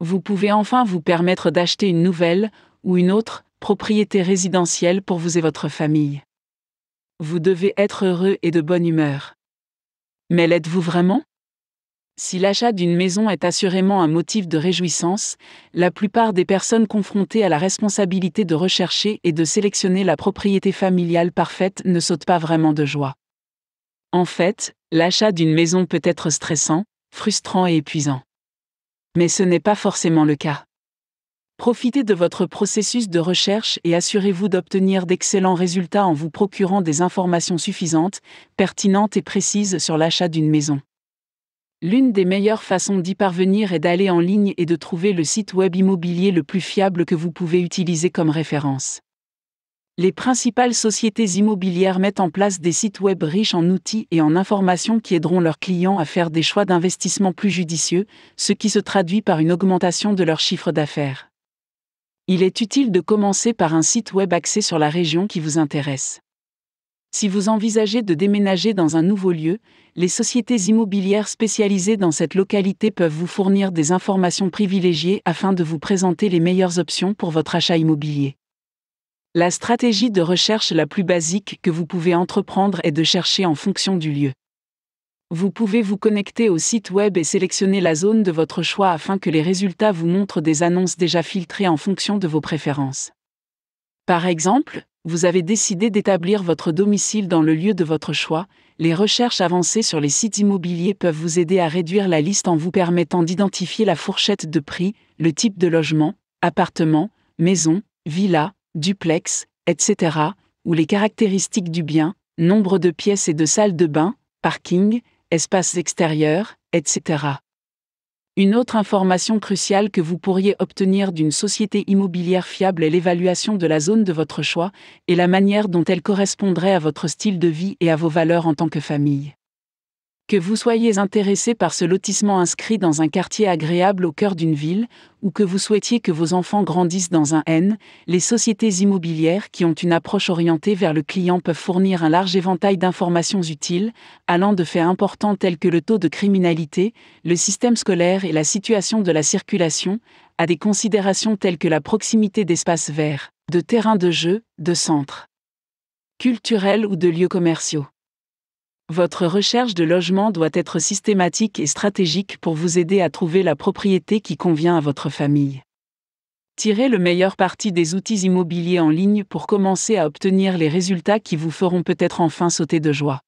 vous pouvez enfin vous permettre d'acheter une nouvelle, ou une autre, propriété résidentielle pour vous et votre famille. Vous devez être heureux et de bonne humeur. Mais l'êtes-vous vraiment Si l'achat d'une maison est assurément un motif de réjouissance, la plupart des personnes confrontées à la responsabilité de rechercher et de sélectionner la propriété familiale parfaite ne sautent pas vraiment de joie. En fait, l'achat d'une maison peut être stressant, frustrant et épuisant mais ce n'est pas forcément le cas. Profitez de votre processus de recherche et assurez-vous d'obtenir d'excellents résultats en vous procurant des informations suffisantes, pertinentes et précises sur l'achat d'une maison. L'une des meilleures façons d'y parvenir est d'aller en ligne et de trouver le site web immobilier le plus fiable que vous pouvez utiliser comme référence les principales sociétés immobilières mettent en place des sites web riches en outils et en informations qui aideront leurs clients à faire des choix d'investissement plus judicieux, ce qui se traduit par une augmentation de leur chiffre d'affaires. Il est utile de commencer par un site web axé sur la région qui vous intéresse. Si vous envisagez de déménager dans un nouveau lieu, les sociétés immobilières spécialisées dans cette localité peuvent vous fournir des informations privilégiées afin de vous présenter les meilleures options pour votre achat immobilier. La stratégie de recherche la plus basique que vous pouvez entreprendre est de chercher en fonction du lieu. Vous pouvez vous connecter au site web et sélectionner la zone de votre choix afin que les résultats vous montrent des annonces déjà filtrées en fonction de vos préférences. Par exemple, vous avez décidé d'établir votre domicile dans le lieu de votre choix, les recherches avancées sur les sites immobiliers peuvent vous aider à réduire la liste en vous permettant d'identifier la fourchette de prix, le type de logement, appartement, maison, villa, duplex, etc., ou les caractéristiques du bien, nombre de pièces et de salles de bain, parking, espaces extérieurs, etc. Une autre information cruciale que vous pourriez obtenir d'une société immobilière fiable est l'évaluation de la zone de votre choix et la manière dont elle correspondrait à votre style de vie et à vos valeurs en tant que famille. Que vous soyez intéressé par ce lotissement inscrit dans un quartier agréable au cœur d'une ville, ou que vous souhaitiez que vos enfants grandissent dans un N, les sociétés immobilières qui ont une approche orientée vers le client peuvent fournir un large éventail d'informations utiles, allant de faits importants tels que le taux de criminalité, le système scolaire et la situation de la circulation, à des considérations telles que la proximité d'espaces verts, de terrains de jeu, de centres culturels ou de lieux commerciaux. Votre recherche de logement doit être systématique et stratégique pour vous aider à trouver la propriété qui convient à votre famille. Tirez le meilleur parti des outils immobiliers en ligne pour commencer à obtenir les résultats qui vous feront peut-être enfin sauter de joie.